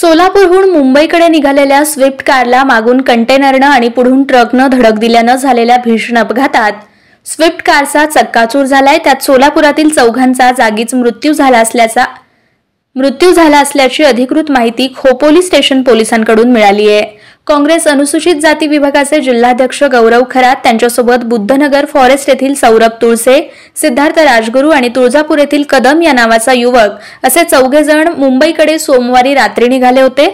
सोलापूरहून मुंबईकडे निघालेल्या स्विफ्ट कारला मागून कंटेनरनं आणि पुढून ट्रकनं धडक दिल्यानं झालेल्या भीषण अपघातात स्विफ्ट कारचा चक्काचूर झालाय त्यात सोलापुरातील चौघांचा जागीच मृत्यू झाला असल्याचा मृत्यू झाला असल्याची अधिकृत माहिती खोपोली स्टेशन पोलिसांकडून मिळाली आहे काँग्रेस अनुसूचित जाती विभागाचे जिल्हाध्यक्ष गौरव खरात त्यांच्यासोबत बुद्धनगर फॉरेस्ट येथील सौरभ तुळसे सिद्धार्थ राजगुरू आणि तुळजापूर येथील कदम या नावाचा युवक असे चौघे जण मुंबईकडे सोमवारी रात्री निघाले होते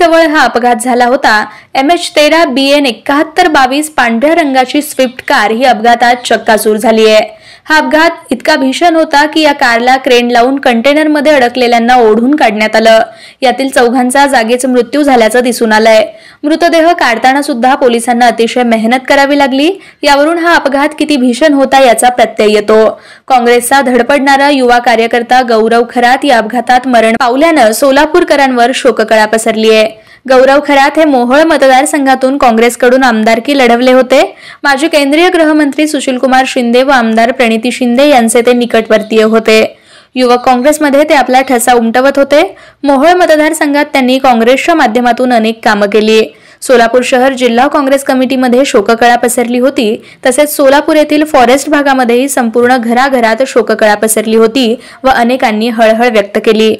जवळ हा अपघात झाला होता एम एच तेरा बी एन एकाहत्तर बावीस पांढऱ्या रंगाची स्विफ्ट कार ही अपघातात चक्काचूर झाली आहे हा अपघात इतका भीषण होता की या कारला क्रेन लावून कंटेनरमध्ये अडकलेल्यांना ओढून काढण्यात आलं यातील चौघांचा जागेच मृत्यू झाल्याचं दिसून आलंय मृतदेह काढताना सुद्धा पोलिसांना अतिशय मेहनत करावी लागली यावरून हा अपघात किती भीषण होता याचा प्रत्यय येतो काँग्रेसचा धडपडणारा युवा कार्यकर्ता गौरव खरात या अपघातात मरण पावल्यानं सोलापूरकरांवर शोककळा पसरली आहे गौरव खरात हे मोहोळ मतदारसंघातून काँग्रेसकडून आमदारकी लढवले होते माजी केंद्रीय गृहमंत्री सुशीलकुमार शिंदे व आमदार प्रणिती शिंदे यांचे ते निकटवर्तीय होते युवक काँग्रेसमध्ये ते आपला ठसा उमटवत होते मोहोळ मतदारसंघात त्यांनी काँग्रेसच्या माध्यमातून अनेक कामं केली सोलापूर शहर जिल्हा काँग्रेस कमिटीमध्ये शोककळा पसरली होती तसेच सोलापूर येथील फॉरेस्ट भागामध्येही संपूर्ण घराघरात शोककळा पसरली होती व अनेकांनी हळहळ व्यक्त केली